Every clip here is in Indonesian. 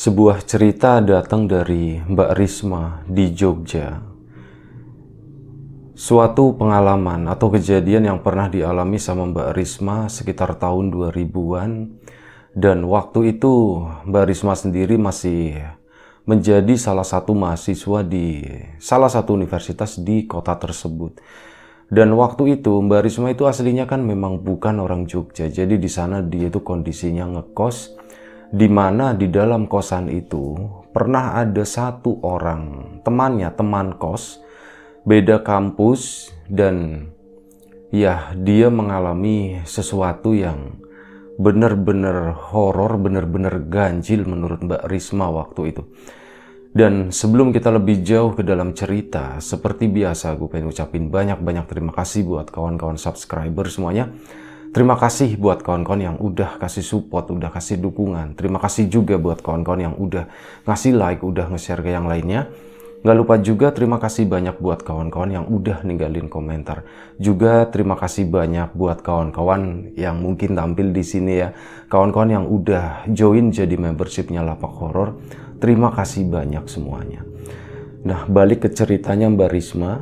sebuah cerita datang dari Mbak Risma di Jogja. Suatu pengalaman atau kejadian yang pernah dialami sama Mbak Risma sekitar tahun 2000-an dan waktu itu Mbak Risma sendiri masih menjadi salah satu mahasiswa di salah satu universitas di kota tersebut. Dan waktu itu Mbak Risma itu aslinya kan memang bukan orang Jogja. Jadi di sana dia itu kondisinya ngekos di mana di dalam kosan itu pernah ada satu orang temannya teman kos beda kampus dan ya dia mengalami sesuatu yang benar-benar horor benar-benar ganjil menurut Mbak Risma waktu itu dan sebelum kita lebih jauh ke dalam cerita seperti biasa gue pengen ucapin banyak-banyak terima kasih buat kawan-kawan subscriber semuanya Terima kasih buat kawan-kawan yang udah kasih support, udah kasih dukungan. Terima kasih juga buat kawan-kawan yang udah ngasih like, udah nge-share ke yang lainnya. Nggak lupa juga terima kasih banyak buat kawan-kawan yang udah ninggalin komentar. Juga terima kasih banyak buat kawan-kawan yang mungkin tampil di sini ya. Kawan-kawan yang udah join jadi membershipnya Lapak Horor. Terima kasih banyak semuanya. Nah balik ke ceritanya Mbak Risma.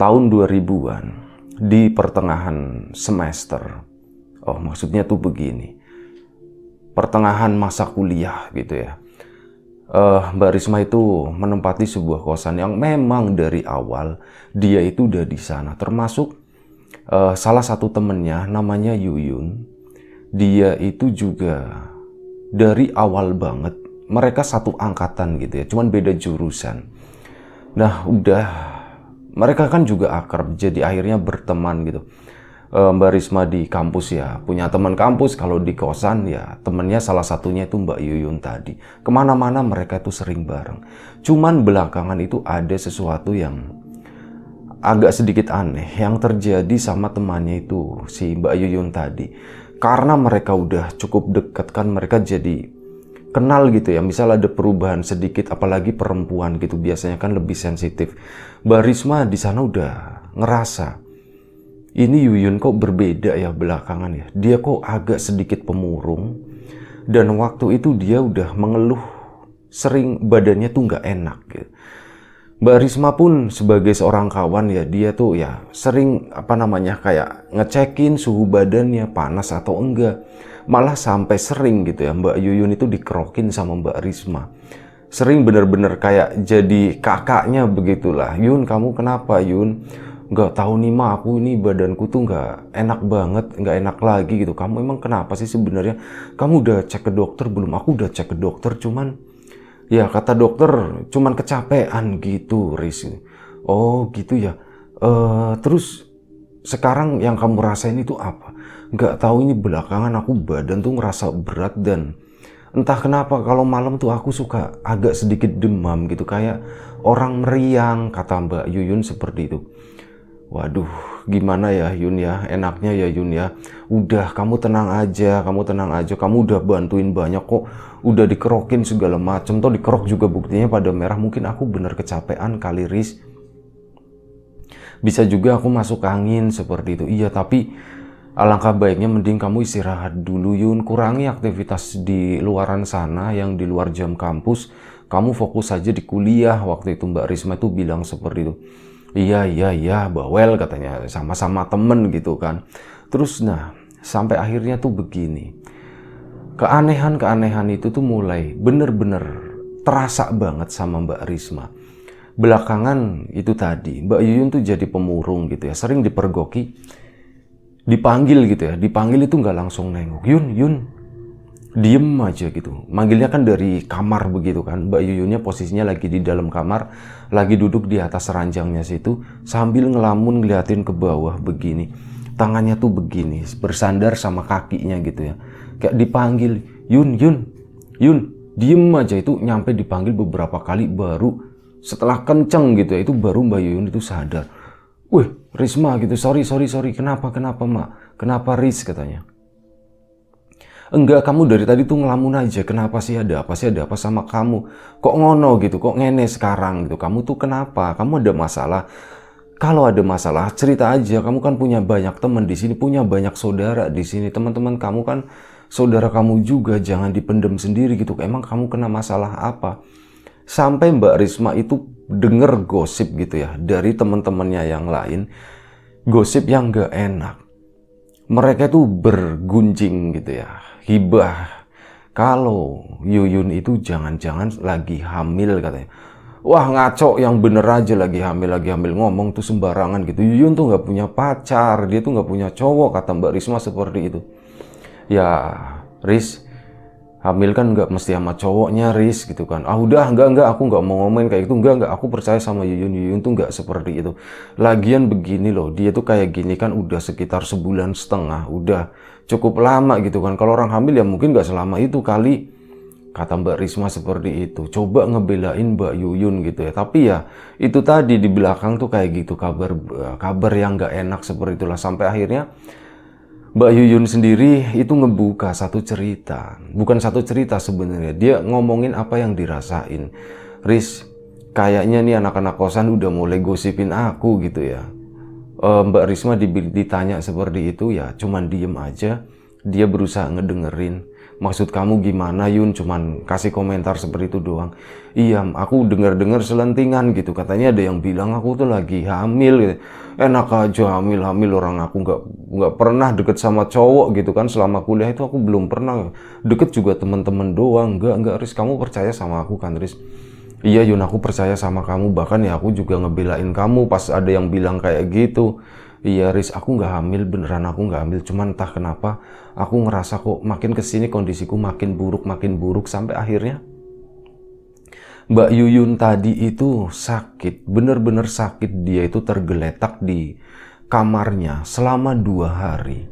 Tahun 2000-an di pertengahan semester. Oh, maksudnya tuh begini. Pertengahan masa kuliah gitu ya. Uh, Mbak Risma itu menempati sebuah kosan yang memang dari awal dia itu udah di sana. Termasuk uh, salah satu temennya namanya Yuyun. Dia itu juga dari awal banget. Mereka satu angkatan gitu ya, cuman beda jurusan. Nah, udah mereka kan juga akrab jadi akhirnya berteman gitu Barisma eh, Mbak Risma di kampus ya punya teman kampus kalau di kosan ya temennya salah satunya itu Mbak Yuyun tadi kemana-mana mereka itu sering bareng cuman belakangan itu ada sesuatu yang agak sedikit aneh yang terjadi sama temannya itu si Mbak Yuyun tadi karena mereka udah cukup dekat kan mereka jadi kenal gitu ya. Misal ada perubahan sedikit, apalagi perempuan gitu biasanya kan lebih sensitif. Mbak Risma di sana udah ngerasa ini Yuyun kok berbeda ya belakangan ya. Dia kok agak sedikit pemurung dan waktu itu dia udah mengeluh sering badannya tuh nggak enak gitu. Mbak Risma pun sebagai seorang kawan ya dia tuh ya sering apa namanya kayak ngecekin suhu badannya panas atau enggak malah sampai sering gitu ya Mbak Yuyun itu dikerokin sama Mbak Risma sering bener-bener kayak jadi kakaknya begitulah Yun kamu kenapa Yun nggak tahu nih ma aku ini badanku tuh nggak enak banget nggak enak lagi gitu kamu emang kenapa sih sebenarnya kamu udah cek ke dokter belum aku udah cek ke dokter cuman ya kata dokter cuman kecapean gitu Riz oh gitu ya uh, terus sekarang yang kamu rasain itu apa nggak tahu ini belakangan aku badan tuh ngerasa berat dan entah kenapa kalau malam tuh aku suka agak sedikit demam gitu kayak orang meriang kata Mbak Yuyun seperti itu. Waduh, gimana ya Yun ya? Enaknya ya Yun ya. Udah kamu tenang aja, kamu tenang aja. Kamu udah bantuin banyak kok. Udah dikerokin segala macem. tuh dikerok juga buktinya pada merah. Mungkin aku bener kecapean kali Riz. Bisa juga aku masuk angin seperti itu. Iya, tapi Alangkah baiknya mending kamu istirahat dulu Yun, kurangi aktivitas di luaran sana yang di luar jam kampus. Kamu fokus saja di kuliah. Waktu itu Mbak Risma itu bilang seperti itu. Iya, iya, iya, bawel katanya. Sama-sama temen gitu kan. Terus nah, sampai akhirnya tuh begini. Keanehan-keanehan itu tuh mulai bener-bener terasa banget sama Mbak Risma. Belakangan itu tadi, Mbak Yuyun tuh jadi pemurung gitu ya. Sering dipergoki dipanggil gitu ya dipanggil itu nggak langsung nengok Yun Yun diem aja gitu manggilnya kan dari kamar begitu kan Mbak Yuyunnya posisinya lagi di dalam kamar lagi duduk di atas ranjangnya situ sambil ngelamun ngeliatin ke bawah begini tangannya tuh begini bersandar sama kakinya gitu ya kayak dipanggil Yun Yun Yun diem aja itu nyampe dipanggil beberapa kali baru setelah kenceng gitu ya itu baru Mbak Yuyun itu sadar wih Risma gitu, sorry, sorry, sorry, kenapa, kenapa, mak? Kenapa Riz katanya? Enggak, kamu dari tadi tuh ngelamun aja, kenapa sih ada apa sih ada apa sama kamu? Kok ngono gitu, kok ngene sekarang gitu, kamu tuh kenapa? Kamu ada masalah? Kalau ada masalah, cerita aja. Kamu kan punya banyak teman di sini, punya banyak saudara di sini. Teman-teman kamu kan saudara kamu juga, jangan dipendem sendiri gitu. Emang kamu kena masalah apa? Sampai Mbak Risma itu denger gosip gitu ya dari teman-temannya yang lain, gosip yang gak enak. Mereka itu bergunjing gitu ya, hibah. Kalau Yuyun itu jangan-jangan lagi hamil katanya. Wah ngaco yang bener aja lagi hamil lagi hamil ngomong tuh sembarangan gitu. Yuyun tuh nggak punya pacar, dia tuh nggak punya cowok kata Mbak Risma seperti itu. Ya Riz, hamil kan nggak mesti sama cowoknya ris gitu kan ah udah nggak nggak aku nggak mau ngomongin kayak itu nggak nggak aku percaya sama Yuyun Yuyun tuh nggak seperti itu lagian begini loh dia tuh kayak gini kan udah sekitar sebulan setengah udah cukup lama gitu kan kalau orang hamil ya mungkin nggak selama itu kali kata Mbak Risma seperti itu coba ngebelain Mbak Yuyun gitu ya tapi ya itu tadi di belakang tuh kayak gitu kabar eh, kabar yang nggak enak seperti itulah sampai akhirnya Mbak Yuyun sendiri itu ngebuka satu cerita. Bukan satu cerita sebenarnya. Dia ngomongin apa yang dirasain. Riz, kayaknya nih anak-anak kosan udah mulai gosipin aku gitu ya. Eh, Mbak Risma ditanya seperti itu ya, cuman diem aja. Dia berusaha ngedengerin. Maksud kamu gimana Yun? Cuman kasih komentar seperti itu doang. Iya, aku dengar-dengar selentingan gitu. Katanya ada yang bilang aku tuh lagi hamil. Gitu. Enak aja hamil-hamil orang aku nggak nggak pernah deket sama cowok gitu kan. Selama kuliah itu aku belum pernah deket juga temen-temen doang. Gak, gak Riz, kamu percaya sama aku kan Riz? Iya Yun, aku percaya sama kamu. Bahkan ya aku juga ngebelain kamu pas ada yang bilang kayak gitu iya Riz aku nggak hamil beneran aku nggak hamil cuman entah kenapa aku ngerasa kok makin kesini kondisiku makin buruk makin buruk sampai akhirnya Mbak Yuyun tadi itu sakit bener-bener sakit dia itu tergeletak di kamarnya selama dua hari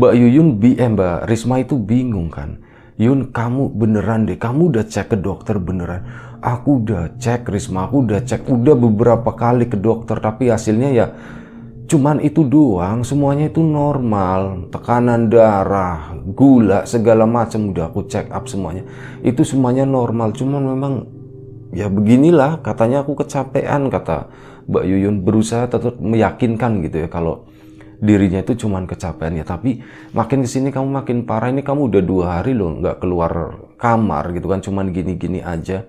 Mbak Yuyun bi eh, Mbak Risma itu bingung kan Yun kamu beneran deh kamu udah cek ke dokter beneran aku udah cek Risma aku udah cek udah beberapa kali ke dokter tapi hasilnya ya cuman itu doang semuanya itu normal tekanan darah gula segala macam udah aku check up semuanya itu semuanya normal cuman memang ya beginilah katanya aku kecapean kata Mbak Yuyun berusaha tetap meyakinkan gitu ya kalau dirinya itu cuman kecapean ya tapi makin kesini kamu makin parah ini kamu udah dua hari loh nggak keluar kamar gitu kan cuman gini-gini aja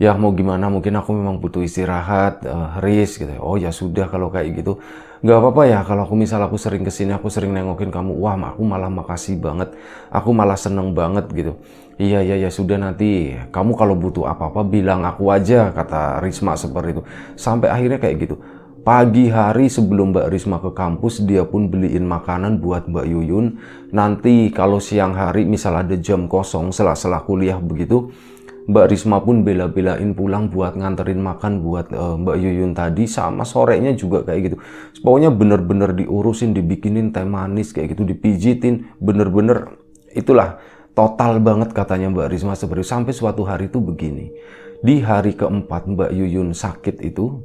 ya mau gimana mungkin aku memang butuh istirahat uh, eh, rest gitu ya. oh ya sudah kalau kayak gitu nggak apa-apa ya kalau aku misal aku sering kesini aku sering nengokin kamu wah aku malah makasih banget aku malah seneng banget gitu iya iya ya sudah nanti kamu kalau butuh apa-apa bilang aku aja kata Risma seperti itu sampai akhirnya kayak gitu Pagi hari sebelum Mbak Risma ke kampus, dia pun beliin makanan buat Mbak Yuyun. Nanti kalau siang hari misal ada jam kosong, sela-sela kuliah begitu, Mbak Risma pun bela-belain pulang buat nganterin makan buat uh, Mbak Yuyun tadi sama sorenya juga kayak gitu. Pokoknya bener-bener diurusin, dibikinin teh manis kayak gitu, dipijitin, bener-bener itulah total banget katanya Mbak Risma seperti sampai suatu hari itu begini. Di hari keempat Mbak Yuyun sakit itu,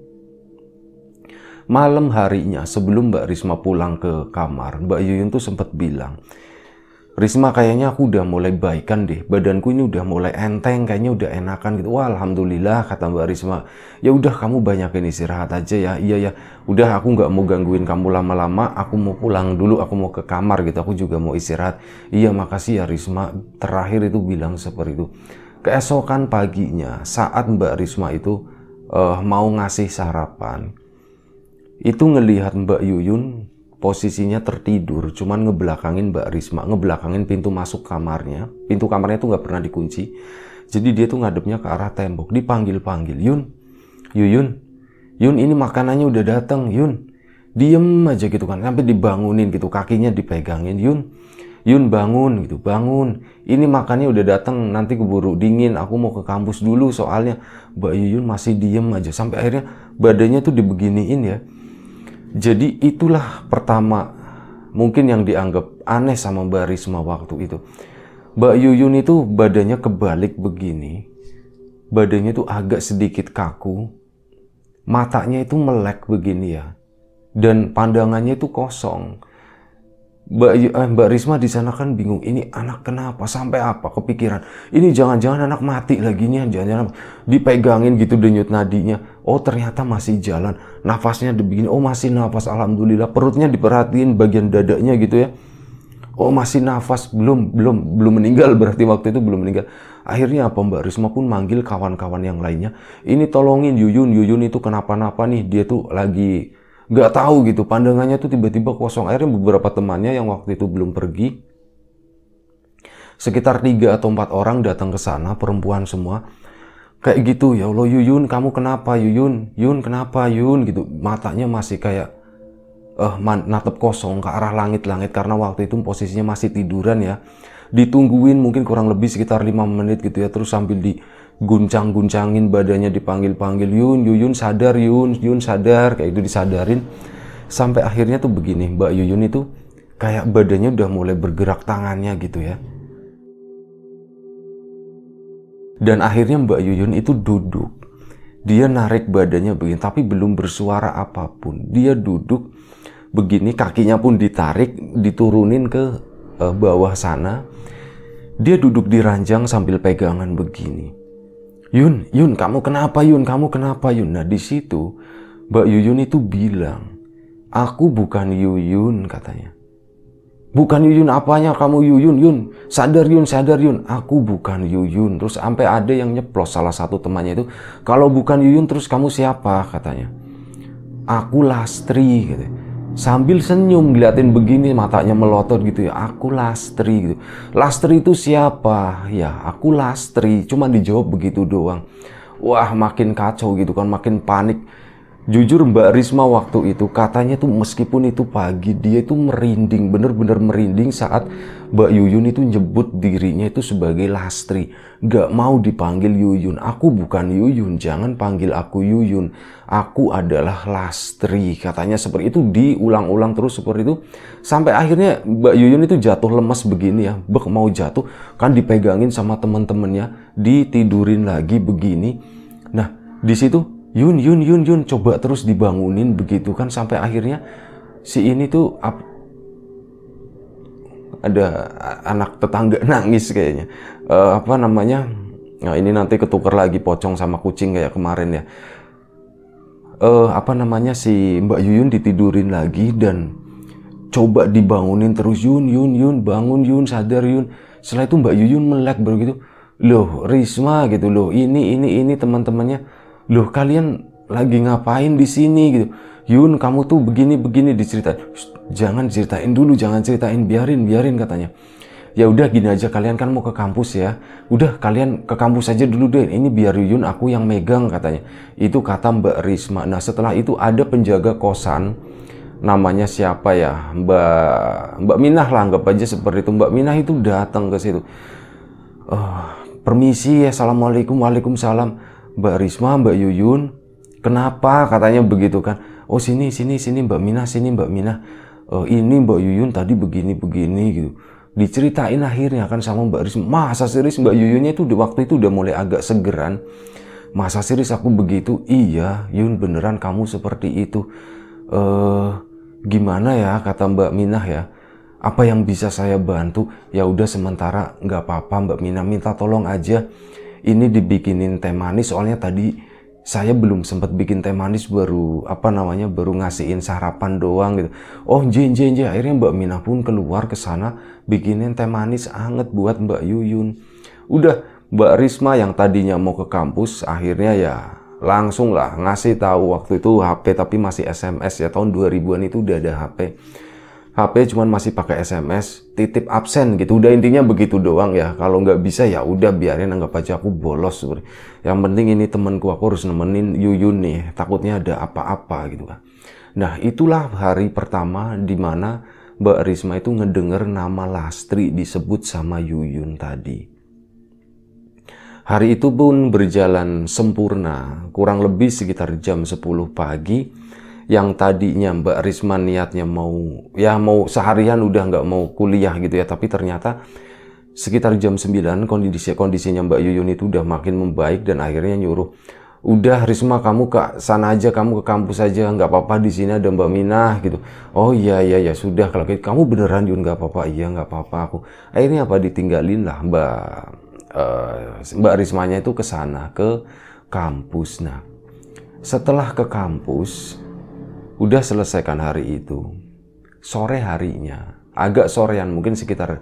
malam harinya sebelum Mbak Risma pulang ke kamar, Mbak Yuyun tuh sempat bilang, Risma kayaknya aku udah mulai baikan deh, badanku ini udah mulai enteng, kayaknya udah enakan gitu. Wah Alhamdulillah kata Mbak Risma, ya udah kamu banyakin istirahat aja ya, iya ya, udah aku nggak mau gangguin kamu lama-lama, aku mau pulang dulu, aku mau ke kamar gitu, aku juga mau istirahat. Iya makasih ya Risma, terakhir itu bilang seperti itu. Keesokan paginya saat Mbak Risma itu uh, mau ngasih sarapan, itu ngelihat Mbak Yuyun posisinya tertidur cuman ngebelakangin Mbak Risma ngebelakangin pintu masuk kamarnya pintu kamarnya tuh nggak pernah dikunci jadi dia tuh ngadepnya ke arah tembok dipanggil-panggil Yun Yuyun Yun ini makanannya udah datang Yun diem aja gitu kan sampai dibangunin gitu kakinya dipegangin Yun Yun bangun gitu bangun ini makannya udah datang nanti keburu dingin aku mau ke kampus dulu soalnya Mbak Yuyun masih diem aja sampai akhirnya badannya tuh dibeginiin ya jadi itulah pertama mungkin yang dianggap aneh sama Mbak Risma waktu itu. Mbak Yuyun itu badannya kebalik begini. Badannya itu agak sedikit kaku. Matanya itu melek begini ya. Dan pandangannya itu kosong. Mbak, eh, Mbak Risma di sana kan bingung. Ini anak kenapa? Sampai apa? Kepikiran. Ini jangan-jangan anak mati lagi nih. Jangan-jangan dipegangin gitu denyut nadinya Oh ternyata masih jalan, nafasnya begini. Oh masih nafas, alhamdulillah. Perutnya diperhatiin, bagian dadanya gitu ya. Oh masih nafas, belum belum belum meninggal berarti waktu itu belum meninggal. Akhirnya apa Mbak Risma pun manggil kawan-kawan yang lainnya. Ini tolongin Yuyun, Yuyun itu kenapa-napa nih dia tuh lagi gak tahu gitu pandangannya tuh tiba-tiba kosong akhirnya beberapa temannya yang waktu itu belum pergi sekitar tiga atau empat orang datang ke sana perempuan semua kayak gitu ya Allah Yuyun kamu kenapa Yuyun Yun kenapa Yun gitu matanya masih kayak eh uh, natep kosong ke arah langit-langit karena waktu itu posisinya masih tiduran ya ditungguin mungkin kurang lebih sekitar lima menit gitu ya terus sambil diguncang-guncangin badannya dipanggil-panggil Yun Yuyun sadar Yun Yun sadar kayak itu disadarin sampai akhirnya tuh begini Mbak Yuyun itu kayak badannya udah mulai bergerak tangannya gitu ya dan akhirnya Mbak Yuyun itu duduk. Dia narik badannya begini, tapi belum bersuara apapun. Dia duduk begini, kakinya pun ditarik, diturunin ke uh, bawah sana. Dia duduk di ranjang sambil pegangan begini. Yun, Yun, kamu kenapa Yun? Kamu kenapa Yun? Nah di situ Mbak Yuyun itu bilang, aku bukan Yuyun katanya. Bukan Yuyun apanya kamu Yuyun, Yun. Sadar Yun, sadar Yun. Aku bukan Yuyun. Terus sampai ada yang nyeplos salah satu temannya itu. Kalau bukan Yuyun terus kamu siapa katanya. Aku Lastri gitu. Sambil senyum ngeliatin begini matanya melotot gitu ya. Aku Lastri gitu. Lastri itu siapa? Ya aku Lastri. Cuman dijawab begitu doang. Wah makin kacau gitu kan makin panik jujur Mbak Risma waktu itu katanya tuh meskipun itu pagi dia itu merinding bener-bener merinding saat Mbak Yuyun itu nyebut dirinya itu sebagai lastri gak mau dipanggil Yuyun aku bukan Yuyun jangan panggil aku Yuyun aku adalah lastri katanya seperti itu diulang-ulang terus seperti itu sampai akhirnya Mbak Yuyun itu jatuh lemas begini ya bek mau jatuh kan dipegangin sama temen-temennya ditidurin lagi begini nah di situ Yun Yun Yun Yun coba terus dibangunin begitu kan sampai akhirnya si ini tuh up, ada anak tetangga nangis kayaknya uh, apa namanya nah ini nanti ketukar lagi pocong sama kucing kayak kemarin ya uh, apa namanya si Mbak Yuyun ditidurin lagi dan coba dibangunin terus Yun Yun Yun bangun Yun sadar Yun setelah itu Mbak Yuyun melek begitu loh Risma gitu loh ini ini ini teman-temannya loh kalian lagi ngapain di sini gitu Yun kamu tuh begini begini diceritain jangan ceritain dulu jangan ceritain biarin biarin katanya ya udah gini aja kalian kan mau ke kampus ya udah kalian ke kampus aja dulu deh ini biar Yun aku yang megang katanya itu kata Mbak Risma nah setelah itu ada penjaga kosan namanya siapa ya Mbak Mbak Minah lah anggap aja seperti itu Mbak Minah itu datang ke situ uh, permisi ya assalamualaikum waalaikumsalam Mbak Risma, Mbak Yuyun, kenapa katanya begitu kan? Oh sini, sini, sini Mbak Mina, sini Mbak Mina, uh, ini Mbak Yuyun tadi begini, begini gitu. Diceritain akhirnya kan sama Mbak Risma, masa serius Mbak Yuyunnya itu waktu itu udah mulai agak segeran. Masa serius aku begitu? Iya, Yun beneran kamu seperti itu. uh, gimana ya kata Mbak mina ya? Apa yang bisa saya bantu? Ya udah sementara nggak apa-apa Mbak Mina minta tolong aja ini dibikinin teh manis soalnya tadi saya belum sempat bikin teh manis baru apa namanya baru ngasihin sarapan doang gitu. Oh jin jin jin akhirnya Mbak Mina pun keluar ke sana bikinin teh manis anget buat Mbak Yuyun. Udah Mbak Risma yang tadinya mau ke kampus akhirnya ya langsung lah ngasih tahu waktu itu HP tapi masih SMS ya tahun 2000-an itu udah ada HP HP cuman masih pakai SMS, titip absen gitu. Udah intinya begitu doang ya. Kalau nggak bisa ya udah biarin anggap aja aku bolos. Yang penting ini temanku aku harus nemenin Yuyun nih. Takutnya ada apa-apa gitu kan. Nah itulah hari pertama dimana Mbak Risma itu ngedenger nama Lastri disebut sama Yuyun tadi. Hari itu pun berjalan sempurna, kurang lebih sekitar jam 10 pagi yang tadinya Mbak Risma niatnya mau ya mau seharian udah nggak mau kuliah gitu ya tapi ternyata sekitar jam 9 kondisi kondisinya Mbak Yuyun itu udah makin membaik dan akhirnya nyuruh udah Risma kamu ke sana aja kamu ke kampus aja nggak apa-apa di sini ada Mbak Minah gitu oh iya iya ya sudah kalau gitu kamu beneran Yun nggak apa-apa iya nggak apa-apa aku akhirnya apa ditinggalin lah Mbak uh, Mbak Rismanya itu ke sana ke kampus nah setelah ke kampus udah selesaikan hari itu. Sore harinya, agak sorean mungkin sekitar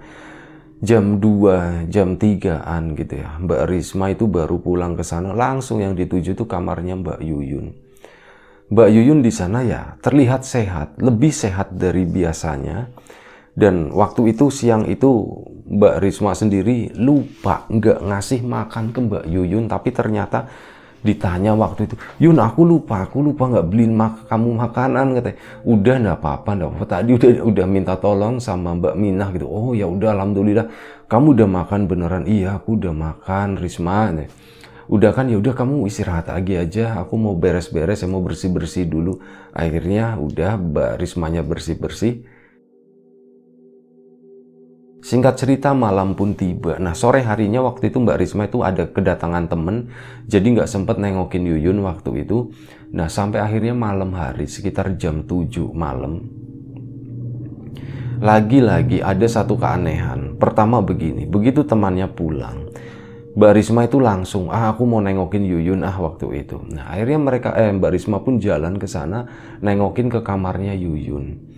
jam 2, jam 3-an gitu ya. Mbak Risma itu baru pulang ke sana, langsung yang dituju itu kamarnya Mbak Yuyun. Mbak Yuyun di sana ya terlihat sehat, lebih sehat dari biasanya. Dan waktu itu siang itu Mbak Risma sendiri lupa nggak ngasih makan ke Mbak Yuyun, tapi ternyata ditanya waktu itu Yun aku lupa aku lupa nggak beliin mak kamu makanan katanya udah nggak apa-apa nggak apa-apa tadi udah udah minta tolong sama Mbak Minah gitu oh ya udah alhamdulillah kamu udah makan beneran iya aku udah makan Risma nih udah kan ya udah kamu istirahat lagi aja aku mau beres-beres saya mau bersih-bersih dulu akhirnya udah Mbak Rismanya bersih-bersih Singkat cerita malam pun tiba. Nah sore harinya waktu itu Mbak Risma itu ada kedatangan temen, jadi nggak sempet nengokin Yuyun waktu itu. Nah sampai akhirnya malam hari sekitar jam 7 malam, lagi-lagi ada satu keanehan. Pertama begini, begitu temannya pulang, Mbak Risma itu langsung, ah aku mau nengokin Yuyun ah waktu itu. Nah akhirnya mereka, eh Mbak Risma pun jalan ke sana, nengokin ke kamarnya Yuyun.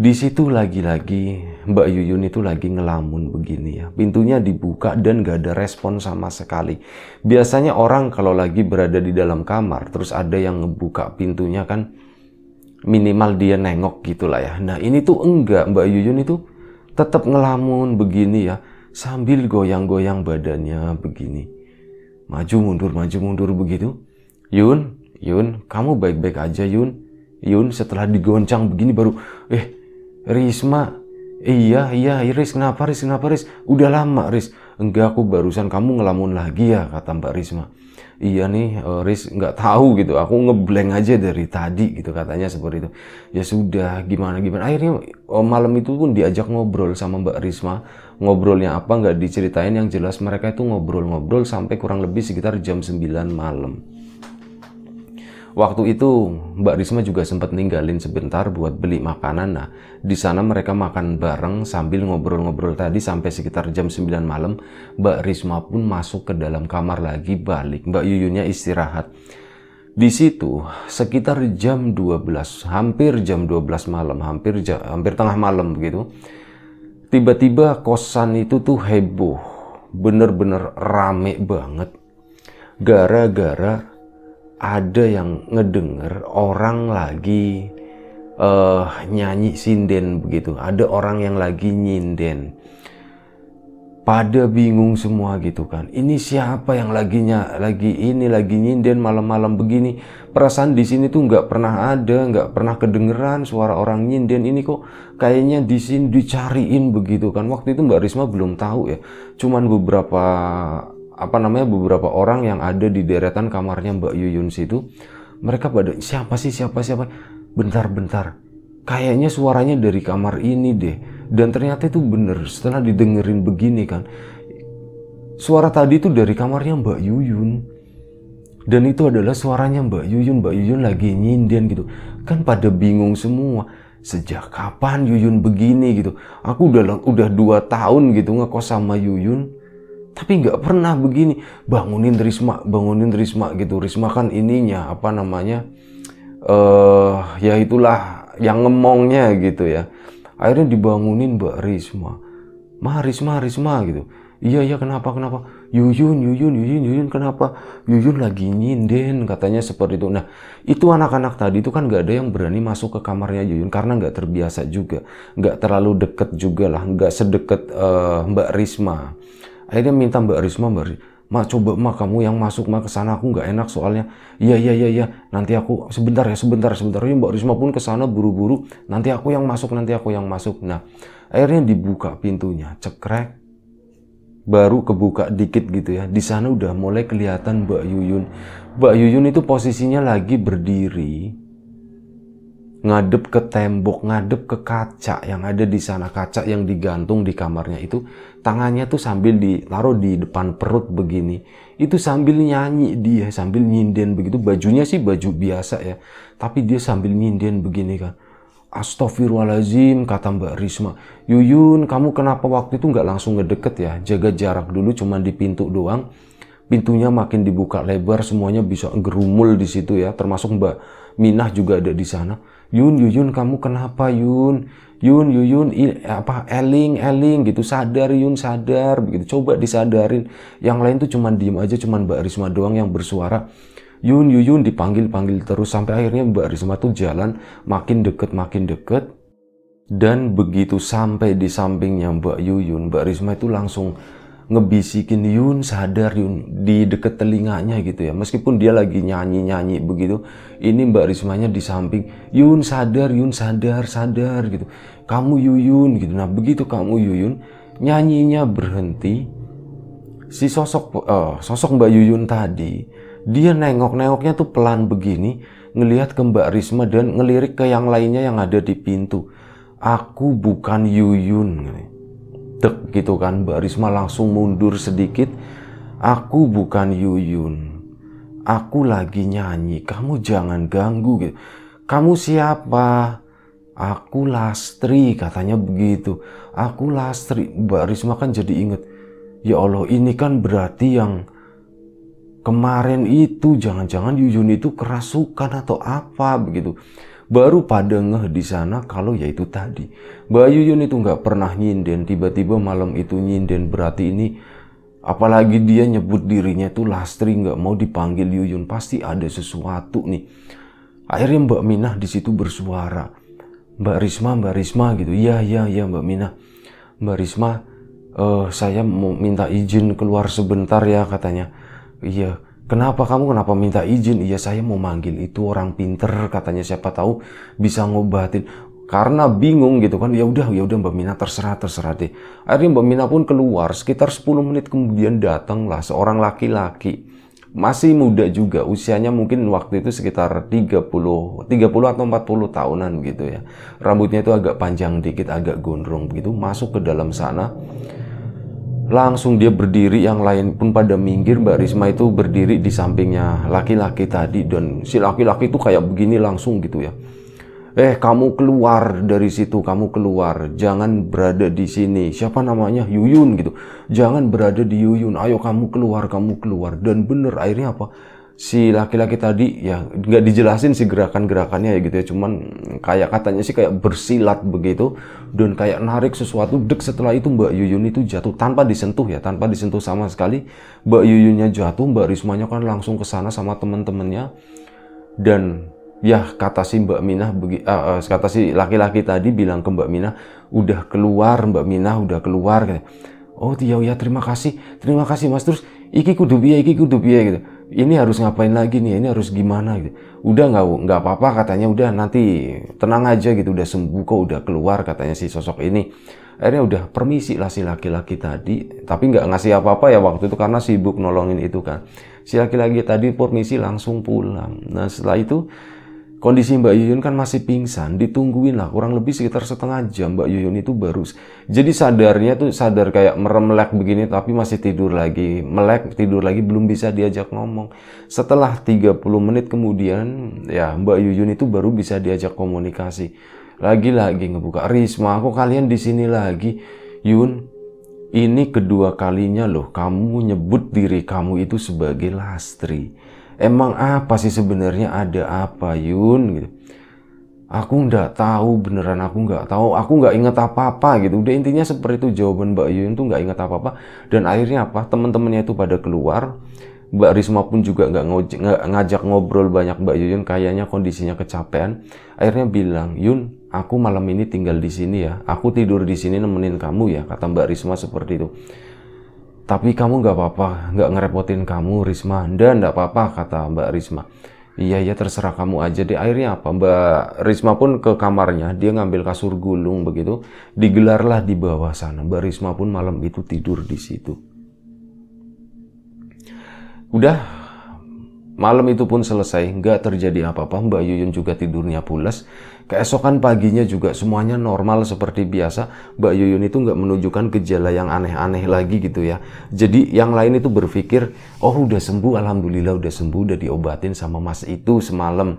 Di situ lagi-lagi Mbak Yuyun itu lagi ngelamun begini ya. Pintunya dibuka dan gak ada respon sama sekali. Biasanya orang kalau lagi berada di dalam kamar, terus ada yang ngebuka pintunya kan minimal dia nengok gitulah ya. Nah ini tuh enggak, Mbak Yuyun itu tetap ngelamun begini ya. Sambil goyang-goyang badannya begini. Maju mundur, maju mundur begitu. Yun, Yun, kamu baik-baik aja Yun. Yun setelah digoncang begini baru, eh Risma Iya, iya, Iris, iya, kenapa Iris, kenapa Iris, Udah lama Iris. Enggak, aku barusan kamu ngelamun lagi ya, kata Mbak Risma. Iya nih, Iris eh, nggak tahu gitu. Aku ngeblank aja dari tadi gitu katanya seperti itu. Ya sudah, gimana gimana. Akhirnya eh, malam itu pun diajak ngobrol sama Mbak Risma. Ngobrolnya apa nggak diceritain yang jelas mereka itu ngobrol-ngobrol sampai kurang lebih sekitar jam 9 malam. Waktu itu Mbak Risma juga sempat ninggalin sebentar buat beli makanan. Nah, di sana mereka makan bareng sambil ngobrol-ngobrol tadi sampai sekitar jam 9 malam. Mbak Risma pun masuk ke dalam kamar lagi balik. Mbak Yuyunya istirahat. Di situ sekitar jam 12, hampir jam 12 malam, hampir jam, hampir tengah malam begitu. Tiba-tiba kosan itu tuh heboh. Bener-bener rame banget. Gara-gara ada yang ngedenger orang lagi uh, nyanyi sinden begitu, ada orang yang lagi nyinden. Pada bingung semua gitu kan. Ini siapa yang lagi lagi ini lagi nyinden malam-malam begini? Perasaan di sini tuh nggak pernah ada, nggak pernah kedengeran suara orang nyinden ini kok kayaknya di sini dicariin begitu kan. Waktu itu Mbak Risma belum tahu ya. Cuman beberapa apa namanya beberapa orang yang ada di deretan kamarnya Mbak Yuyun situ mereka pada siapa sih siapa siapa bentar-bentar kayaknya suaranya dari kamar ini deh dan ternyata itu bener setelah didengerin begini kan suara tadi itu dari kamarnya Mbak Yuyun dan itu adalah suaranya Mbak Yuyun Mbak Yuyun lagi nyinden gitu kan pada bingung semua sejak kapan Yuyun begini gitu aku udah udah dua tahun gitu ngekos sama Yuyun tapi nggak pernah begini bangunin Risma bangunin Risma gitu Risma kan ininya apa namanya eh uh, ya itulah yang ngemongnya gitu ya akhirnya dibangunin Mbak Risma Ma Risma Risma gitu iya iya kenapa kenapa Yuyun Yuyun Yuyun Yuyun kenapa Yuyun lagi nyinden katanya seperti itu nah itu anak-anak tadi itu kan nggak ada yang berani masuk ke kamarnya Yuyun karena nggak terbiasa juga nggak terlalu deket juga lah nggak sedekat uh, Mbak Risma akhirnya minta Mbak Risma Mbak Risma Ma coba ma kamu yang masuk ma ke sana aku nggak enak soalnya. Iya iya iya iya nanti aku sebentar ya sebentar sebentar ya Mbak Risma pun ke sana buru-buru. Nanti aku yang masuk nanti aku yang masuk. Nah akhirnya dibuka pintunya cekrek baru kebuka dikit gitu ya. Di sana udah mulai kelihatan Mbak Yuyun. Mbak Yuyun itu posisinya lagi berdiri ngadep ke tembok, ngadep ke kaca yang ada di sana, kaca yang digantung di kamarnya itu, tangannya tuh sambil ditaruh di depan perut begini. Itu sambil nyanyi dia, sambil nyinden begitu. Bajunya sih baju biasa ya, tapi dia sambil nyinden begini kan. Astaghfirullahaladzim kata Mbak Risma. Yuyun, kamu kenapa waktu itu nggak langsung ngedeket ya? Jaga jarak dulu, cuman di pintu doang. Pintunya makin dibuka lebar, semuanya bisa gerumul di situ ya, termasuk Mbak Minah juga ada di sana Yun Yuyun kamu kenapa Yun Yun Yuyun i, apa eling eling gitu sadar Yun sadar begitu coba disadarin yang lain tuh cuman diem aja cuman Mbak Risma doang yang bersuara Yun Yuyun dipanggil panggil terus sampai akhirnya Mbak Risma tuh jalan makin deket makin deket dan begitu sampai di sampingnya Mbak Yuyun Mbak Risma itu langsung ngebisikin Yun sadar Yun di deket telinganya gitu ya meskipun dia lagi nyanyi-nyanyi begitu ini Mbak Rismanya di samping Yun sadar Yun sadar sadar gitu kamu Yuyun gitu nah begitu kamu Yuyun nyanyinya berhenti si sosok uh, sosok Mbak Yuyun tadi dia nengok-nengoknya tuh pelan begini ngelihat ke Mbak Risma dan ngelirik ke yang lainnya yang ada di pintu aku bukan Yuyun gitu. Dek gitu kan, Mbak Risma langsung mundur sedikit. Aku bukan Yuyun. Aku lagi nyanyi, kamu jangan ganggu gitu. Kamu siapa? Aku Lastri, katanya begitu. Aku Lastri. Mbak Risma kan jadi inget. Ya Allah, ini kan berarti yang kemarin itu jangan-jangan Yuyun itu kerasukan atau apa begitu baru pada ngeh di sana kalau yaitu tadi. Bayu Yun itu nggak pernah nyinden, tiba-tiba malam itu nyinden berarti ini apalagi dia nyebut dirinya itu Lastri nggak mau dipanggil Yuyun pasti ada sesuatu nih. Akhirnya Mbak Minah di situ bersuara. Mbak Risma, Mbak Risma gitu. Ya, ya, ya Mbak Minah. Mbak Risma, uh, saya mau minta izin keluar sebentar ya katanya. Iya, Kenapa kamu kenapa minta izin? Iya saya mau manggil itu orang pinter katanya siapa tahu bisa ngobatin. Karena bingung gitu kan. Ya udah ya udah Mbak Mina terserah terserah deh. Akhirnya Mbak Mina pun keluar sekitar 10 menit kemudian datanglah seorang laki-laki. Masih muda juga, usianya mungkin waktu itu sekitar 30, 30 atau 40 tahunan gitu ya. Rambutnya itu agak panjang dikit, agak gondrong begitu, masuk ke dalam sana Langsung dia berdiri, yang lain pun pada minggir. Mbak Risma itu berdiri di sampingnya laki-laki tadi dan si laki-laki itu kayak begini langsung gitu ya. Eh, kamu keluar dari situ, kamu keluar. Jangan berada di sini. Siapa namanya? Yuyun gitu. Jangan berada di Yuyun. Ayo kamu keluar, kamu keluar. Dan bener akhirnya apa? si laki-laki tadi ya nggak dijelasin si gerakan-gerakannya ya gitu ya cuman kayak katanya sih kayak bersilat begitu dan kayak narik sesuatu dek setelah itu Mbak Yuyun itu jatuh tanpa disentuh ya tanpa disentuh sama sekali Mbak Yuyunnya jatuh Mbak Rismanya kan langsung ke sana sama temen-temennya dan ya kata si Mbak Minah eh, uh, eh, kata si laki-laki tadi bilang ke Mbak Minah udah keluar Mbak Minah udah keluar oh iya ya terima kasih terima kasih Mas terus iki kudu biaya iki kudu biaya gitu ini harus ngapain lagi nih, ini harus gimana gitu. Udah nggak nggak apa-apa katanya, udah nanti tenang aja gitu, udah sembuh kok, udah keluar katanya si sosok ini. Akhirnya udah permisi lah si laki-laki tadi, tapi nggak ngasih apa-apa ya waktu itu karena sibuk nolongin itu kan. Si laki-laki tadi permisi langsung pulang. Nah setelah itu Kondisi Mbak Yuyun kan masih pingsan, ditungguin lah kurang lebih sekitar setengah jam Mbak Yuyun itu baru. Jadi sadarnya tuh sadar kayak meremlek begini tapi masih tidur lagi, melek tidur lagi belum bisa diajak ngomong. Setelah 30 menit kemudian ya Mbak Yuyun itu baru bisa diajak komunikasi. Lagi-lagi ngebuka Risma, aku kalian di sini lagi. Yun, ini kedua kalinya loh kamu nyebut diri kamu itu sebagai lastri emang apa sih sebenarnya ada apa Yun gitu aku nggak tahu beneran aku nggak tahu aku nggak inget apa apa gitu udah intinya seperti itu jawaban Mbak Yun tuh nggak inget apa apa dan akhirnya apa teman-temannya itu pada keluar Mbak Risma pun juga nggak ngajak ngobrol banyak Mbak Yun kayaknya kondisinya kecapean akhirnya bilang Yun aku malam ini tinggal di sini ya aku tidur di sini nemenin kamu ya kata Mbak Risma seperti itu tapi kamu nggak apa-apa, nggak ngerepotin kamu, Risma. Dan nggak apa-apa, kata Mbak Risma. Iya, iya, terserah kamu aja deh. Akhirnya apa? Mbak Risma pun ke kamarnya, dia ngambil kasur gulung begitu. Digelarlah di bawah sana. Mbak Risma pun malam itu tidur di situ. Udah, Malam itu pun selesai, nggak terjadi apa-apa. Mbak Yuyun juga tidurnya pulas. Keesokan paginya juga semuanya normal seperti biasa. Mbak Yuyun itu nggak menunjukkan gejala yang aneh-aneh lagi gitu ya. Jadi yang lain itu berpikir, oh udah sembuh, alhamdulillah udah sembuh, udah diobatin sama mas itu semalam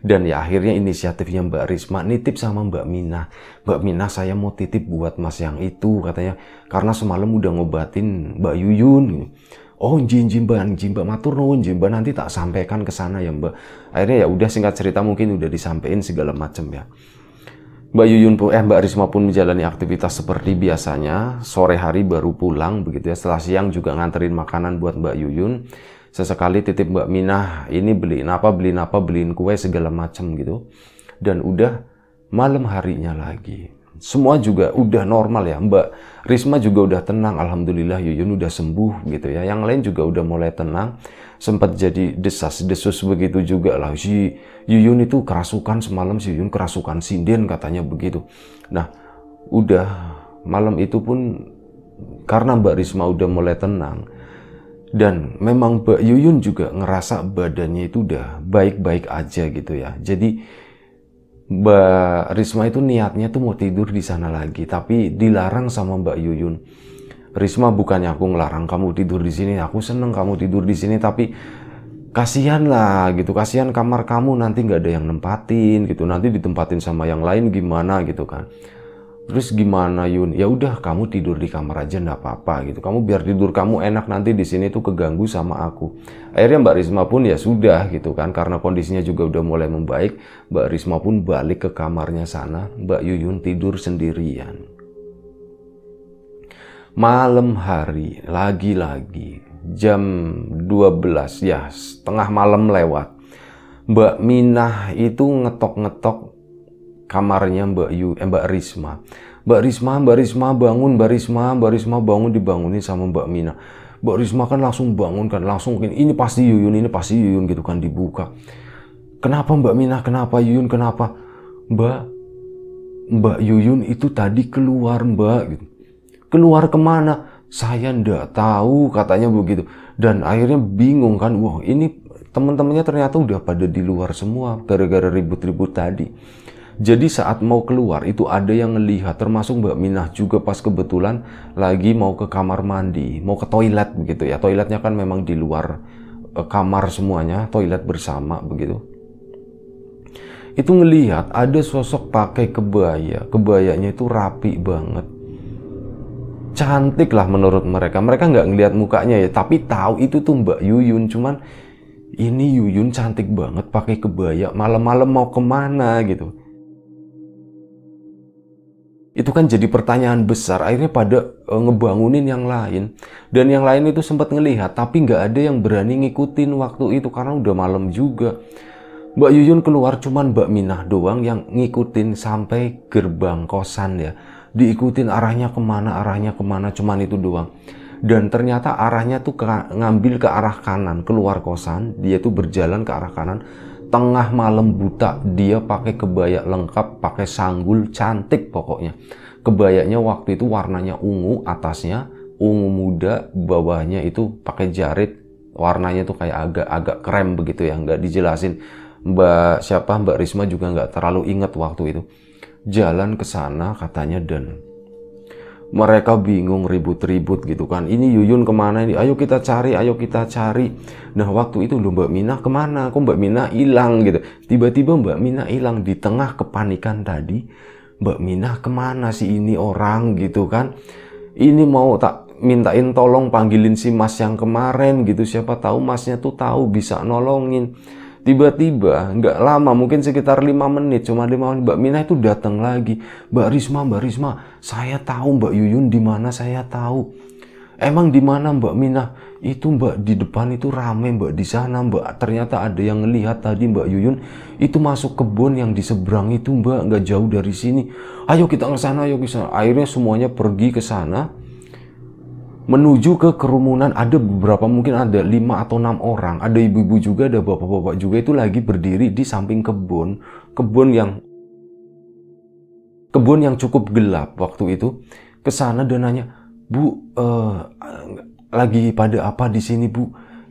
dan ya akhirnya inisiatifnya Mbak Risma nitip sama Mbak Mina Mbak Mina saya mau titip buat mas yang itu katanya karena semalam udah ngobatin Mbak Yuyun oh jin mbak jin mbak matur nuwun jin mbak nanti tak sampaikan ke sana ya mbak akhirnya ya udah singkat cerita mungkin udah disampaikan segala macam ya Mbak Yuyun pun, eh Mbak Risma pun menjalani aktivitas seperti biasanya. Sore hari baru pulang begitu ya. Setelah siang juga nganterin makanan buat Mbak Yuyun. Sesekali titip Mbak Minah, ini beliin apa, beliin apa, beliin kue segala macam gitu. Dan udah malam harinya lagi semua juga udah normal ya Mbak Risma juga udah tenang Alhamdulillah Yuyun udah sembuh gitu ya yang lain juga udah mulai tenang sempat jadi desas desus begitu juga lah si Yuyun itu kerasukan semalam si Yuyun kerasukan sinden katanya begitu nah udah malam itu pun karena Mbak Risma udah mulai tenang dan memang Mbak Yuyun juga ngerasa badannya itu udah baik-baik aja gitu ya. Jadi Mbak Risma itu niatnya tuh mau tidur di sana lagi, tapi dilarang sama Mbak Yuyun. Risma bukannya aku ngelarang kamu tidur di sini, aku seneng kamu tidur di sini, tapi kasihan lah gitu, kasihan kamar kamu nanti nggak ada yang nempatin gitu, nanti ditempatin sama yang lain gimana gitu kan. Terus gimana Yun? Ya udah kamu tidur di kamar aja ndak apa-apa gitu. Kamu biar tidur kamu enak nanti di sini tuh keganggu sama aku. Akhirnya Mbak Risma pun ya sudah gitu kan karena kondisinya juga udah mulai membaik. Mbak Risma pun balik ke kamarnya sana. Mbak Yuyun tidur sendirian. Malam hari lagi-lagi jam 12 ya setengah malam lewat. Mbak Minah itu ngetok-ngetok kamarnya Mbak Yu, eh, Mbak Risma. Mbak Risma, Mbak Risma bangun, Mbak Risma, Mbak Risma bangun dibangunin sama Mbak Mina. Mbak Risma kan langsung bangun kan, langsung ini pasti Yuyun, ini pasti Yuyun gitu kan dibuka. Kenapa Mbak Mina, kenapa Yuyun, kenapa? Mbak, Mbak Yuyun itu tadi keluar Mbak gitu. Keluar kemana? Saya ndak tahu katanya begitu. Dan akhirnya bingung kan, wah ini teman-temannya ternyata udah pada di luar semua gara-gara ribut-ribut tadi. Jadi saat mau keluar itu ada yang ngelihat termasuk Mbak Minah juga pas kebetulan lagi mau ke kamar mandi, mau ke toilet begitu ya. Toiletnya kan memang di luar eh, kamar semuanya, toilet bersama begitu. Itu ngelihat ada sosok pakai kebaya, kebayanya itu rapi banget. Cantik lah menurut mereka. Mereka nggak ngelihat mukanya ya, tapi tahu itu tuh Mbak Yuyun cuman ini Yuyun cantik banget pakai kebaya malam-malam mau kemana gitu itu kan jadi pertanyaan besar akhirnya pada e, ngebangunin yang lain dan yang lain itu sempat ngelihat tapi nggak ada yang berani ngikutin waktu itu karena udah malam juga Mbak Yuyun keluar cuman Mbak Minah doang yang ngikutin sampai gerbang kosan ya diikutin arahnya kemana arahnya kemana cuman itu doang dan ternyata arahnya tuh ke, ngambil ke arah kanan keluar kosan dia tuh berjalan ke arah kanan tengah malam buta dia pakai kebaya lengkap pakai sanggul cantik pokoknya kebayanya waktu itu warnanya ungu atasnya ungu muda bawahnya itu pakai jarit warnanya tuh kayak agak agak krem begitu ya nggak dijelasin Mbak siapa Mbak Risma juga nggak terlalu inget waktu itu jalan ke sana katanya dan mereka bingung ribut-ribut gitu kan ini Yuyun kemana ini ayo kita cari ayo kita cari nah waktu itu loh Mbak Mina kemana kok Mbak Mina hilang gitu tiba-tiba Mbak Mina hilang di tengah kepanikan tadi Mbak Mina kemana sih ini orang gitu kan ini mau tak mintain tolong panggilin si mas yang kemarin gitu siapa tahu masnya tuh tahu bisa nolongin Tiba-tiba nggak lama mungkin sekitar lima menit cuma lima menit Mbak Mina itu datang lagi Mbak Risma Mbak Risma saya tahu Mbak Yuyun di mana saya tahu emang di mana Mbak Mina itu Mbak di depan itu rame Mbak di sana Mbak ternyata ada yang ngelihat tadi Mbak Yuyun itu masuk kebun yang di seberang itu Mbak nggak jauh dari sini ayo kita ke sana ayo ke sana akhirnya semuanya pergi ke sana menuju ke kerumunan ada beberapa mungkin ada lima atau enam orang ada ibu-ibu juga ada bapak-bapak juga itu lagi berdiri di samping kebun kebun yang kebun yang cukup gelap waktu itu ke sana dan nanya bu uh, lagi pada apa di sini bu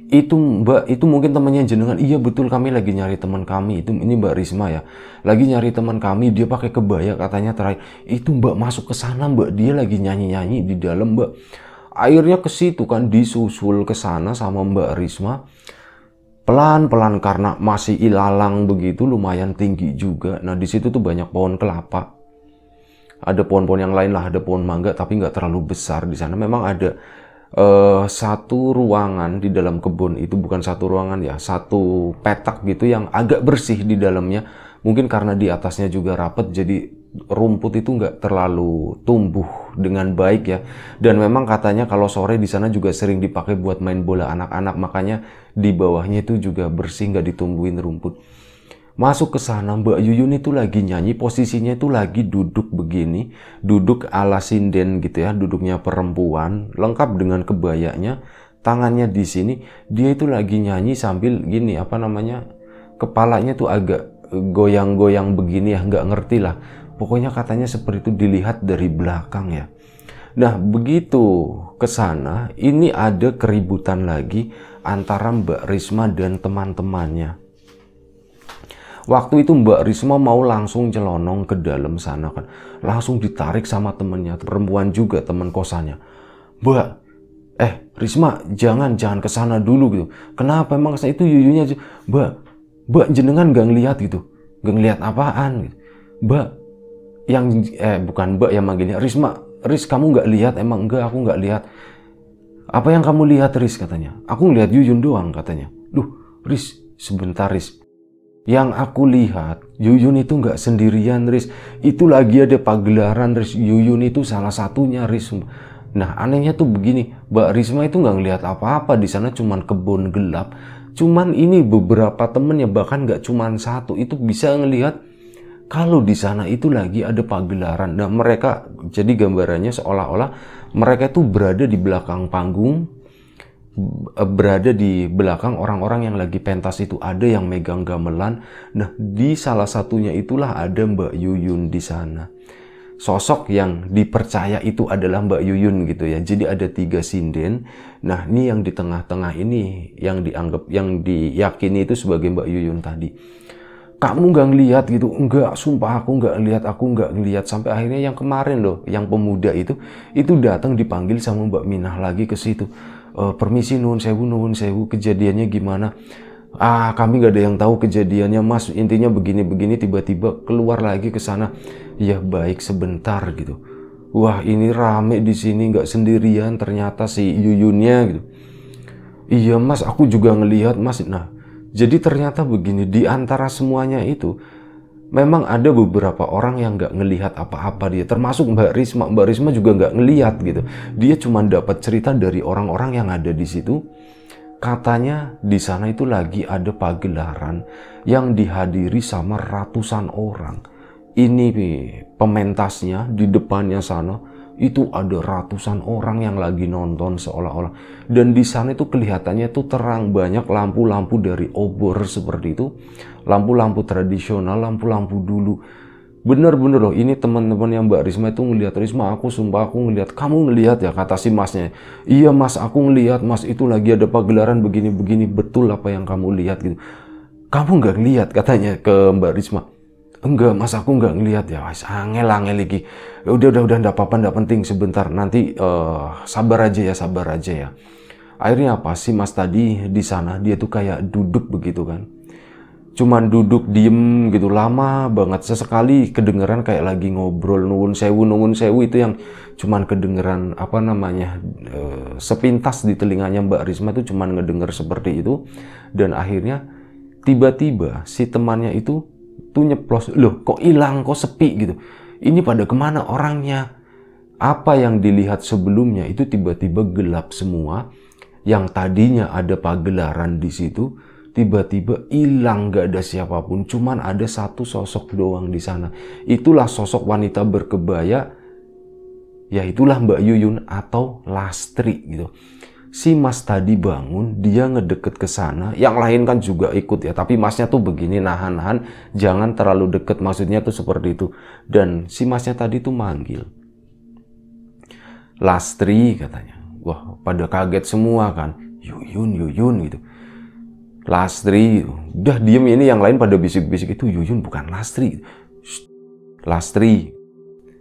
itu mbak itu mungkin temannya jenengan iya betul kami lagi nyari teman kami itu ini mbak Risma ya lagi nyari teman kami dia pakai kebaya katanya terakhir itu mbak masuk ke sana mbak dia lagi nyanyi nyanyi di dalam mbak akhirnya ke situ kan disusul ke sana sama Mbak Risma pelan-pelan karena masih ilalang begitu lumayan tinggi juga. Nah di situ tuh banyak pohon kelapa. Ada pohon-pohon yang lain lah, ada pohon mangga tapi nggak terlalu besar di sana. Memang ada uh, satu ruangan di dalam kebun itu bukan satu ruangan ya, satu petak gitu yang agak bersih di dalamnya. Mungkin karena di atasnya juga rapet jadi rumput itu nggak terlalu tumbuh dengan baik ya. Dan memang katanya kalau sore di sana juga sering dipakai buat main bola anak-anak, makanya di bawahnya itu juga bersih nggak ditumbuhin rumput. Masuk ke sana Mbak Yuyun itu lagi nyanyi, posisinya itu lagi duduk begini, duduk ala sinden gitu ya, duduknya perempuan, lengkap dengan kebayanya, tangannya di sini, dia itu lagi nyanyi sambil gini apa namanya, kepalanya tuh agak goyang-goyang begini ya nggak ngerti lah Pokoknya katanya seperti itu dilihat dari belakang ya. Nah, begitu ke sana, ini ada keributan lagi antara Mbak Risma dan teman-temannya. Waktu itu Mbak Risma mau langsung celonong ke dalam sana kan. Langsung ditarik sama temennya, perempuan juga teman kosannya. Mbak, eh Risma jangan, jangan ke sana dulu gitu. Kenapa emang kesana itu yuyunya? aja Mbak, Mbak jenengan gak ngeliat gitu. Gak ngeliat apaan gitu. Mbak, yang eh bukan Mbak yang manggilnya Risma Riz kamu nggak lihat emang enggak aku nggak lihat apa yang kamu lihat Riz katanya aku ngelihat Yuyun doang katanya duh Riz sebentar Riz yang aku lihat Yuyun itu nggak sendirian Riz itu lagi ada pagelaran Riz Yuyun itu salah satunya Riz nah anehnya tuh begini Mbak Risma itu nggak ngelihat apa-apa di sana cuman kebun gelap cuman ini beberapa temennya bahkan nggak cuman satu itu bisa ngelihat kalau di sana itu lagi ada pagelaran dan nah, mereka jadi gambarannya seolah-olah mereka itu berada di belakang panggung berada di belakang orang-orang yang lagi pentas itu ada yang megang gamelan nah di salah satunya itulah ada Mbak Yuyun di sana sosok yang dipercaya itu adalah Mbak Yuyun gitu ya jadi ada tiga sinden nah ini yang di tengah-tengah ini yang dianggap yang diyakini itu sebagai Mbak Yuyun tadi kamu nggak ngelihat gitu enggak sumpah aku nggak ngelihat aku nggak ngelihat sampai akhirnya yang kemarin loh yang pemuda itu itu datang dipanggil sama Mbak Minah lagi ke situ e, permisi nun sewu nun sewu kejadiannya gimana ah kami nggak ada yang tahu kejadiannya mas intinya begini begini tiba-tiba keluar lagi ke sana ya baik sebentar gitu wah ini rame di sini nggak sendirian ternyata si Yuyunnya gitu iya mas aku juga ngelihat mas nah jadi ternyata begini, di antara semuanya itu, memang ada beberapa orang yang nggak ngelihat apa-apa dia termasuk Mbak Risma Mbak Risma juga nggak ngelihat gitu dia cuma dapat cerita dari orang-orang yang ada di situ katanya di sana itu lagi ada pagelaran yang dihadiri sama ratusan orang ini pementasnya di depannya sana itu ada ratusan orang yang lagi nonton seolah-olah dan di sana itu kelihatannya itu terang banyak lampu-lampu dari obor seperti itu lampu-lampu tradisional lampu-lampu dulu bener-bener loh ini teman-teman yang Mbak Risma itu ngelihat Risma aku sumpah aku ngelihat kamu ngelihat ya kata si masnya iya mas aku ngelihat mas itu lagi ada pagelaran begini-begini betul apa yang kamu lihat gitu kamu nggak lihat katanya ke Mbak Risma enggak mas aku enggak ngelihat ya mas angel angel lagi ya udah udah udah ndak apa-apa enggak penting sebentar nanti uh, sabar aja ya sabar aja ya akhirnya apa sih mas tadi di sana dia tuh kayak duduk begitu kan cuman duduk diem gitu lama banget sesekali kedengeran kayak lagi ngobrol nuwun sewu nuwun sewu itu yang cuman kedengeran apa namanya uh, sepintas di telinganya Mbak Risma itu cuman ngedenger seperti itu dan akhirnya tiba-tiba si temannya itu itu nyeplos, loh kok hilang, kok sepi gitu. Ini pada kemana orangnya? Apa yang dilihat sebelumnya itu tiba-tiba gelap semua. Yang tadinya ada pagelaran di situ, tiba-tiba hilang gak ada siapapun. Cuman ada satu sosok doang di sana. Itulah sosok wanita berkebaya, ya itulah Mbak Yuyun atau Lastri gitu si Mas tadi bangun, dia ngedeket ke sana, yang lain kan juga ikut ya, tapi Masnya tuh begini nahan-nahan, jangan terlalu deket, maksudnya tuh seperti itu. Dan si Masnya tadi tuh manggil. Lastri katanya. Wah, pada kaget semua kan. Yuyun, Yuyun gitu. Lastri, udah diem ini yang lain pada bisik-bisik itu Yuyun bukan Lastri. Lastri,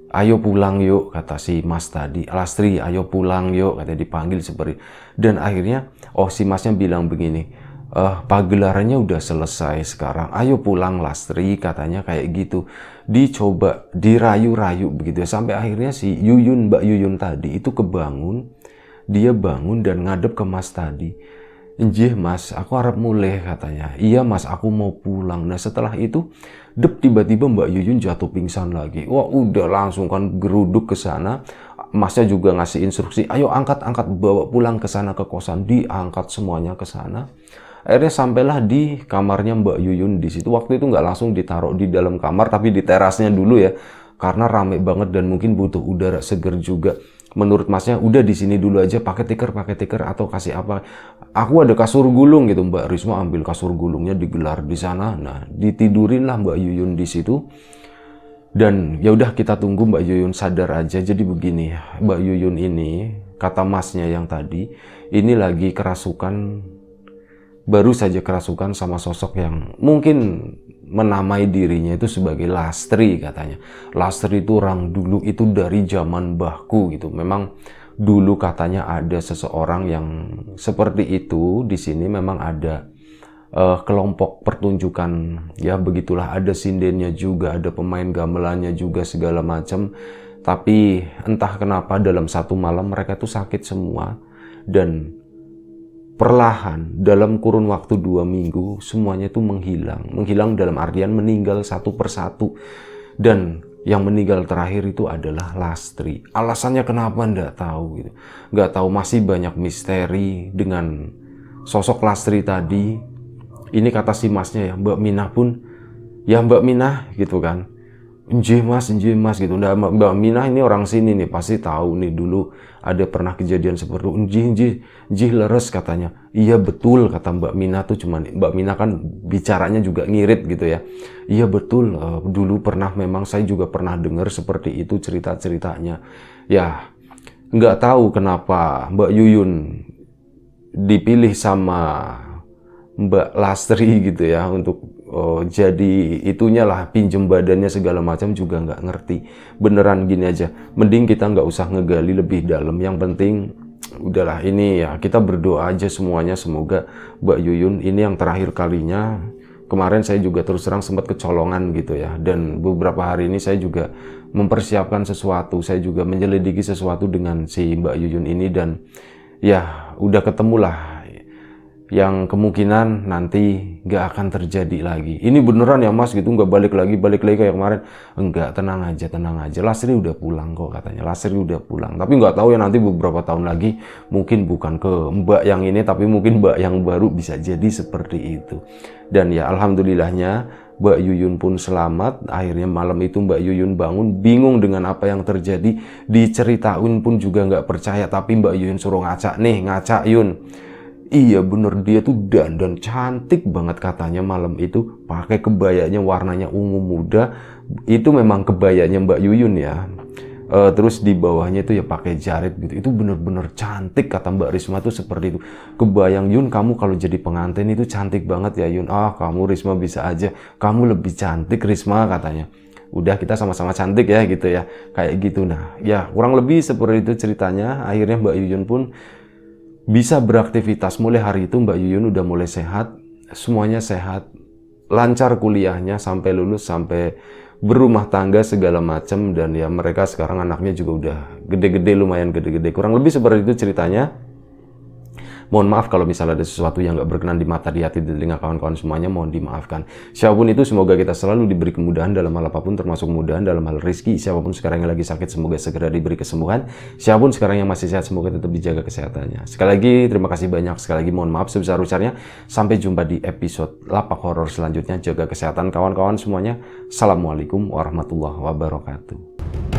Ayo pulang yuk, kata si Mas tadi. Lastri, ayo pulang yuk, kata dipanggil seperti. Dan akhirnya, oh si Masnya bilang begini, eh, pagelarannya udah selesai sekarang. Ayo pulang Lastri, katanya kayak gitu. Dicoba, dirayu-rayu begitu. Ya. Sampai akhirnya si Yuyun, Mbak Yuyun tadi itu kebangun. Dia bangun dan ngadep ke Mas tadi Njih mas, aku harap mulai katanya. Iya mas, aku mau pulang. Nah setelah itu, dep tiba-tiba Mbak Yuyun jatuh pingsan lagi. Wah udah langsung kan geruduk ke sana. Masnya juga ngasih instruksi, ayo angkat-angkat bawa pulang ke sana ke kosan. Diangkat semuanya ke sana. Akhirnya sampailah di kamarnya Mbak Yuyun di situ. Waktu itu nggak langsung ditaruh di dalam kamar, tapi di terasnya dulu ya karena rame banget dan mungkin butuh udara seger juga menurut masnya udah di sini dulu aja pakai tikar pakai tikar atau kasih apa aku ada kasur gulung gitu Mbak Risma ambil kasur gulungnya digelar di sana nah ditidurin lah Mbak Yuyun di situ dan ya udah kita tunggu Mbak Yuyun sadar aja jadi begini Mbak Yuyun ini kata masnya yang tadi ini lagi kerasukan baru saja kerasukan sama sosok yang mungkin menamai dirinya itu sebagai lastri katanya. Lastri itu orang dulu itu dari zaman bahku gitu. Memang dulu katanya ada seseorang yang seperti itu. Di sini memang ada uh, kelompok pertunjukan ya begitulah ada sindennya juga, ada pemain gamelannya juga segala macam. Tapi entah kenapa dalam satu malam mereka tuh sakit semua dan perlahan dalam kurun waktu dua minggu semuanya itu menghilang menghilang dalam artian meninggal satu persatu dan yang meninggal terakhir itu adalah Lastri alasannya kenapa ndak tahu gitu nggak tahu masih banyak misteri dengan sosok Lastri tadi ini kata si masnya ya Mbak Minah pun ya Mbak Minah gitu kan Njih mas, njih mas gitu. Nah, Mbak Minah ini orang sini nih, pasti tahu nih dulu ada pernah kejadian seperti itu. Njih, njih, njih leres katanya. Iya betul kata Mbak Minah tuh cuman Mbak Minah kan bicaranya juga ngirit gitu ya. Iya betul, eh, dulu pernah memang saya juga pernah dengar seperti itu cerita-ceritanya. Ya, nggak tahu kenapa Mbak Yuyun dipilih sama Mbak Lastri gitu ya untuk oh, jadi itunya lah pinjem badannya segala macam juga nggak ngerti beneran gini aja mending kita nggak usah ngegali lebih dalam yang penting udahlah ini ya kita berdoa aja semuanya semoga Mbak Yuyun ini yang terakhir kalinya kemarin saya juga terus terang sempat kecolongan gitu ya dan beberapa hari ini saya juga mempersiapkan sesuatu saya juga menyelidiki sesuatu dengan si Mbak Yuyun ini dan ya udah ketemulah yang kemungkinan nanti nggak akan terjadi lagi. Ini beneran ya mas gitu nggak balik lagi balik lagi kayak kemarin. Enggak tenang aja tenang aja. Lasri udah pulang kok katanya. Lasri udah pulang. Tapi nggak tahu ya nanti beberapa tahun lagi mungkin bukan ke mbak yang ini tapi mungkin mbak yang baru bisa jadi seperti itu. Dan ya alhamdulillahnya Mbak Yuyun pun selamat. Akhirnya malam itu Mbak Yuyun bangun bingung dengan apa yang terjadi. Diceritain pun juga nggak percaya. Tapi Mbak Yuyun suruh ngaca nih ngaca Yun Iya bener dia tuh dandan cantik banget katanya malam itu pakai kebayanya warnanya ungu muda itu memang kebayanya Mbak Yuyun ya uh, terus di bawahnya itu ya pakai jarit gitu itu bener-bener cantik kata Mbak Risma tuh seperti itu kebayang Yun kamu kalau jadi pengantin itu cantik banget ya Yun ah kamu Risma bisa aja kamu lebih cantik Risma katanya udah kita sama-sama cantik ya gitu ya kayak gitu nah ya kurang lebih seperti itu ceritanya akhirnya Mbak Yuyun pun bisa beraktivitas mulai hari itu Mbak Yuyun udah mulai sehat, semuanya sehat, lancar kuliahnya sampai lulus sampai berumah tangga segala macam dan ya mereka sekarang anaknya juga udah gede-gede lumayan gede-gede kurang lebih seperti itu ceritanya Mohon maaf kalau misalnya ada sesuatu yang gak berkenan di mata, di hati, di telinga kawan-kawan semuanya, mohon dimaafkan. Siapapun itu, semoga kita selalu diberi kemudahan dalam hal apapun, termasuk kemudahan dalam hal rizki. Siapapun sekarang yang lagi sakit, semoga segera diberi kesembuhan. Siapapun sekarang yang masih sehat, semoga tetap dijaga kesehatannya. Sekali lagi, terima kasih banyak. Sekali lagi, mohon maaf sebesar-besarnya. Sampai jumpa di episode lapak horor selanjutnya. Jaga kesehatan kawan-kawan semuanya. Assalamualaikum warahmatullahi wabarakatuh.